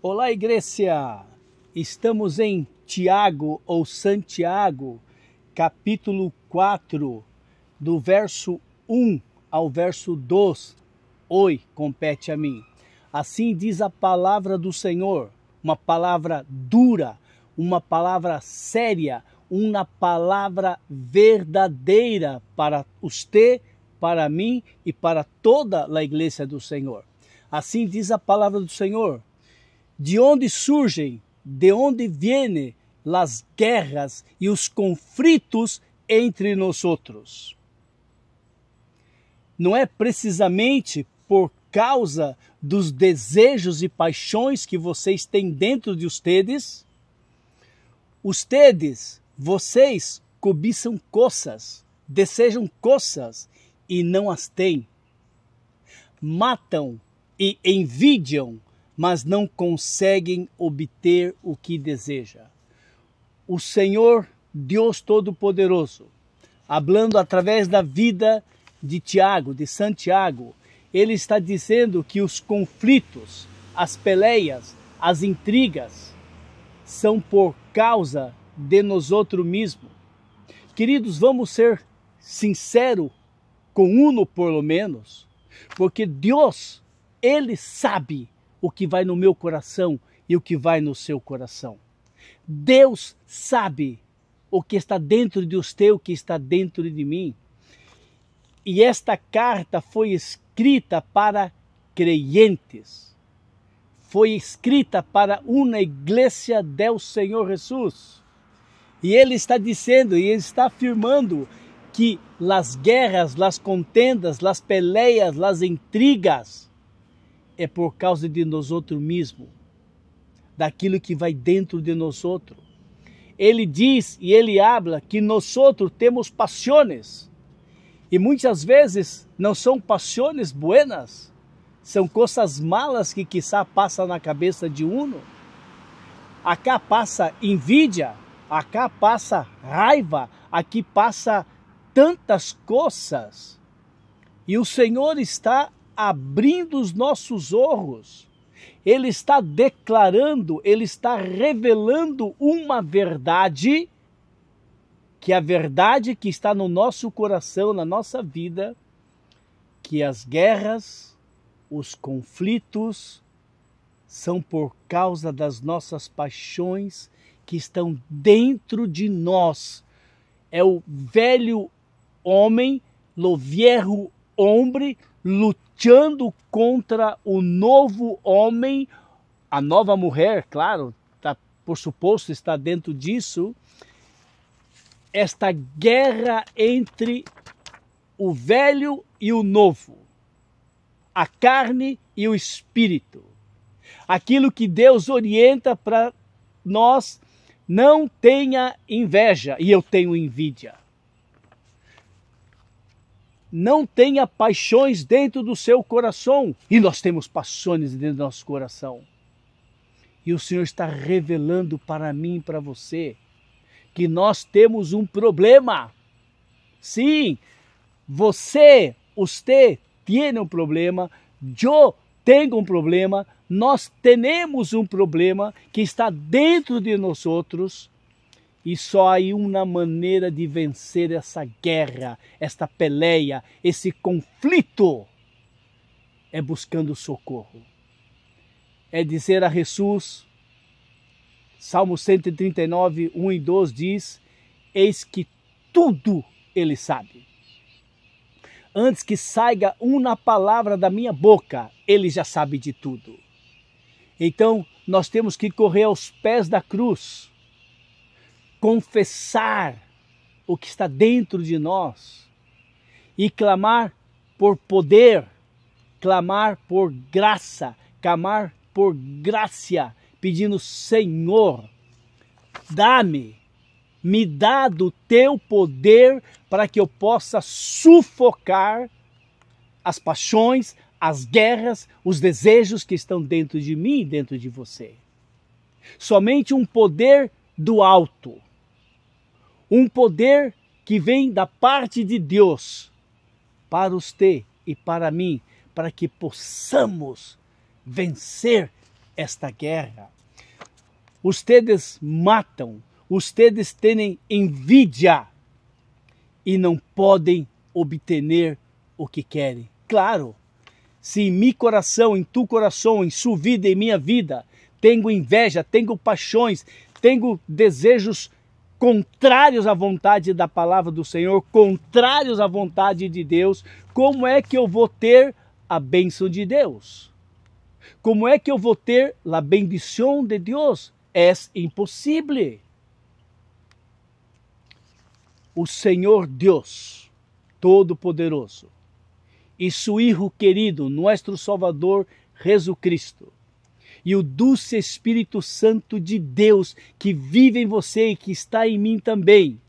Olá, igreja! Estamos em Tiago ou Santiago, capítulo 4, do verso 1 ao verso 2. Oi, compete a mim. Assim diz a palavra do Senhor, uma palavra dura, uma palavra séria, uma palavra verdadeira para você, para mim e para toda a igreja do Senhor. Assim diz a palavra do Senhor de onde surgem, de onde vêm as guerras e os conflitos entre nós outros. Não é precisamente por causa dos desejos e paixões que vocês têm dentro de vocês? Ustedes, vocês cobiçam coças, desejam coças e não as têm. Matam e envidiam mas não conseguem obter o que deseja. O Senhor, Deus Todo-Poderoso, hablando através da vida de Tiago, de Santiago, ele está dizendo que os conflitos, as peleias, as intrigas são por causa de nós outros mesmos. Queridos, vamos ser sincero com uno por lo menos, porque Deus, ele sabe o que vai no meu coração e o que vai no seu coração. Deus sabe o que está dentro de você, o que está dentro de mim. E esta carta foi escrita para crentes Foi escrita para uma igreja del Senhor Jesus. E ele está dizendo, e ele está afirmando que as guerras, as contendas, as peleias, as intrigas, é por causa de nós outros mesmo, daquilo que vai dentro de nós outros. Ele diz e ele habla que nós outros temos paixões. E muitas vezes não são paixões buenas, são coisas malas que quizá passa na cabeça de uno. Acá passa inveja, acá passa raiva, aqui passa tantas coisas. E o Senhor está abrindo os nossos orros, Ele está declarando, ele está revelando uma verdade, que é a verdade que está no nosso coração, na nossa vida, que as guerras, os conflitos são por causa das nossas paixões que estão dentro de nós. É o velho homem, lo viejo hombre, lutando contra o novo homem, a nova mulher, claro, tá, por suposto está dentro disso, esta guerra entre o velho e o novo, a carne e o espírito. Aquilo que Deus orienta para nós, não tenha inveja, e eu tenho inveja não tenha paixões dentro do seu coração. E nós temos paixões dentro do nosso coração. E o Senhor está revelando para mim e para você que nós temos um problema. Sim, você, você, tem um problema, eu tenho um problema, nós temos um problema que está dentro de nós outros e só há uma maneira de vencer essa guerra, esta peleia, esse conflito: é buscando socorro. É dizer a Jesus, Salmo 139, 1 e 2 diz: Eis que tudo ele sabe. Antes que saiga uma palavra da minha boca, ele já sabe de tudo. Então, nós temos que correr aos pés da cruz confessar o que está dentro de nós e clamar por poder, clamar por graça, clamar por graça, pedindo: Senhor, dá-me, me dá do teu poder para que eu possa sufocar as paixões, as guerras, os desejos que estão dentro de mim e dentro de você. Somente um poder do alto um poder que vem da parte de Deus para os e para mim, para que possamos vencer esta guerra. Ustedes matam, ustedes têm envidia e não podem obter o que querem. Claro, se em meu coração, em tu coração, em sua vida, em minha vida, tenho inveja, tenho paixões, tenho desejos contrários à vontade da palavra do Senhor, contrários à vontade de Deus, como é que eu vou ter a bênção de Deus? Como é que eu vou ter a bendição de Deus? É impossível. O Senhor Deus Todo-Poderoso e seu Hijo querido, nosso Salvador, Jesus Cristo, e o doce Espírito Santo de Deus que vive em você e que está em mim também.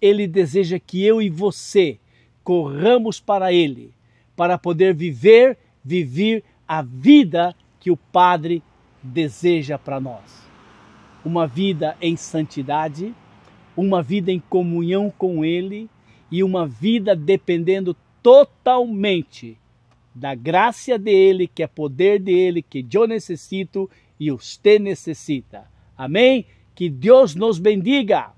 Ele deseja que eu e você corramos para Ele, para poder viver, viver a vida que o Padre deseja para nós. Uma vida em santidade, uma vida em comunhão com Ele e uma vida dependendo totalmente da graça dele, que é poder dele, que eu necessito e você necessita. Amém? Que Deus nos bendiga.